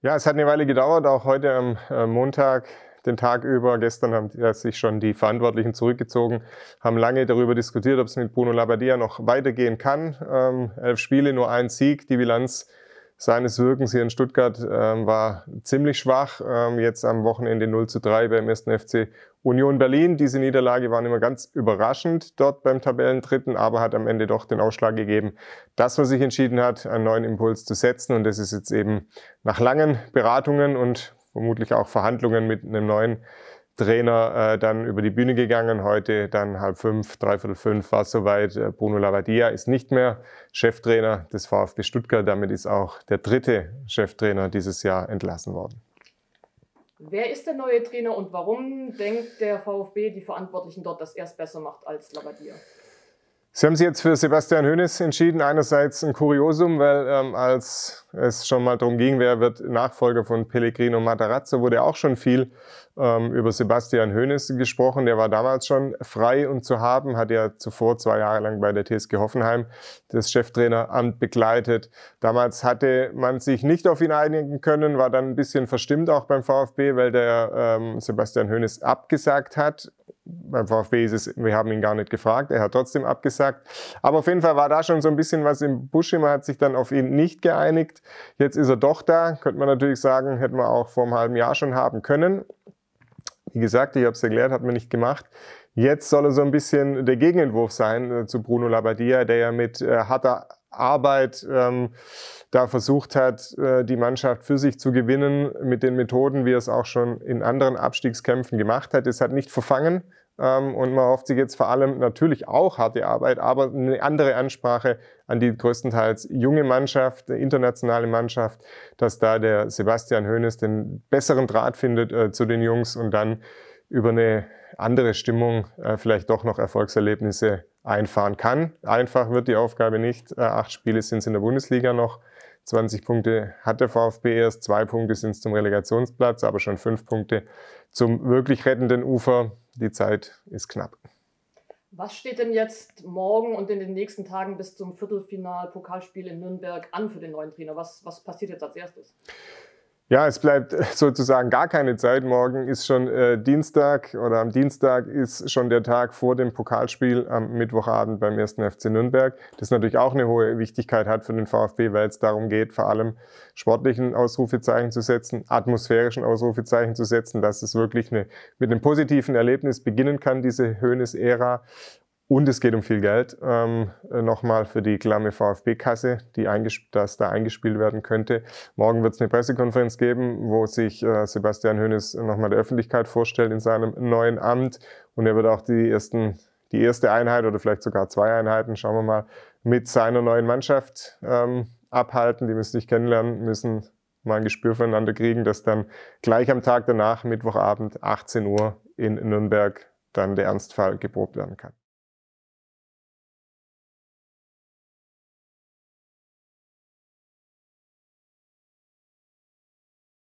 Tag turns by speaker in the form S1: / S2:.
S1: Ja, es hat eine Weile gedauert, auch heute am Montag, den Tag über. Gestern haben sich schon die Verantwortlichen zurückgezogen, haben lange darüber diskutiert, ob es mit Bruno Labbadia noch weitergehen kann. Ähm, elf Spiele, nur ein Sieg. Die Bilanz seines Wirkens hier in Stuttgart ähm, war ziemlich schwach. Ähm, jetzt am Wochenende 0 zu 3 beim ersten FC Union Berlin, diese Niederlage war immer ganz überraschend dort beim Tabellendritten, aber hat am Ende doch den Ausschlag gegeben, dass man sich entschieden hat, einen neuen Impuls zu setzen. Und das ist jetzt eben nach langen Beratungen und vermutlich auch Verhandlungen mit einem neuen Trainer äh, dann über die Bühne gegangen. Heute dann halb fünf, dreiviertel fünf war es soweit. Äh, Bruno Lavadia ist nicht mehr Cheftrainer des VfB Stuttgart. Damit ist auch der dritte Cheftrainer dieses Jahr entlassen worden.
S2: Wer ist der neue Trainer und warum denkt der VfB die Verantwortlichen dort, dass er es besser macht als Labadia?
S1: Sie haben sich jetzt für Sebastian Hoeneß entschieden. Einerseits ein Kuriosum, weil ähm, als es schon mal darum ging, wer wird Nachfolger von Pellegrino Matarazzo, wurde auch schon viel ähm, über Sebastian Hoeneß gesprochen. Der war damals schon frei und zu haben, hat ja zuvor zwei Jahre lang bei der TSG Hoffenheim das Cheftraineramt begleitet. Damals hatte man sich nicht auf ihn einigen können, war dann ein bisschen verstimmt auch beim VfB, weil der ähm, Sebastian Hoeneß abgesagt hat beim VfB ist es, wir haben ihn gar nicht gefragt, er hat trotzdem abgesagt. Aber auf jeden Fall war da schon so ein bisschen was im Busch, man hat sich dann auf ihn nicht geeinigt. Jetzt ist er doch da, könnte man natürlich sagen, hätten wir auch vor einem halben Jahr schon haben können. Wie gesagt, ich habe es erklärt, hat man nicht gemacht. Jetzt soll er so ein bisschen der Gegenentwurf sein äh, zu Bruno Labbadia, der ja mit äh, harter Arbeit ähm, da versucht hat, äh, die Mannschaft für sich zu gewinnen mit den Methoden, wie er es auch schon in anderen Abstiegskämpfen gemacht hat. Es hat nicht verfangen ähm, und man hofft sich jetzt vor allem natürlich auch harte Arbeit, aber eine andere Ansprache an die größtenteils junge Mannschaft, internationale Mannschaft, dass da der Sebastian Hoeneß den besseren Draht findet äh, zu den Jungs und dann über eine andere Stimmung äh, vielleicht doch noch Erfolgserlebnisse einfahren kann. Einfach wird die Aufgabe nicht. Äh, acht Spiele sind es in der Bundesliga noch. 20 Punkte hat der VfB erst, zwei Punkte sind es zum Relegationsplatz, aber schon fünf Punkte zum wirklich rettenden Ufer. Die Zeit ist knapp.
S2: Was steht denn jetzt morgen und in den nächsten Tagen bis zum Viertelfinal-Pokalspiel in Nürnberg an für den neuen Trainer? Was, was passiert jetzt als erstes?
S1: Ja, es bleibt sozusagen gar keine Zeit. Morgen ist schon äh, Dienstag oder am Dienstag ist schon der Tag vor dem Pokalspiel am Mittwochabend beim 1. FC Nürnberg, das natürlich auch eine hohe Wichtigkeit hat für den VfB, weil es darum geht, vor allem sportlichen Ausrufezeichen zu setzen, atmosphärischen Ausrufezeichen zu setzen, dass es wirklich eine, mit einem positiven Erlebnis beginnen kann, diese Höhnes-Ära. Und es geht um viel Geld ähm, nochmal für die klamme VfB-Kasse, das da eingespielt werden könnte. Morgen wird es eine Pressekonferenz geben, wo sich äh, Sebastian Hönes nochmal der Öffentlichkeit vorstellt in seinem neuen Amt. Und er wird auch die, ersten, die erste Einheit oder vielleicht sogar zwei Einheiten, schauen wir mal, mit seiner neuen Mannschaft ähm, abhalten. Die müssen sich kennenlernen, müssen mal ein Gespür voneinander kriegen, dass dann gleich am Tag danach, Mittwochabend, 18 Uhr in Nürnberg, dann der Ernstfall geprobt werden kann.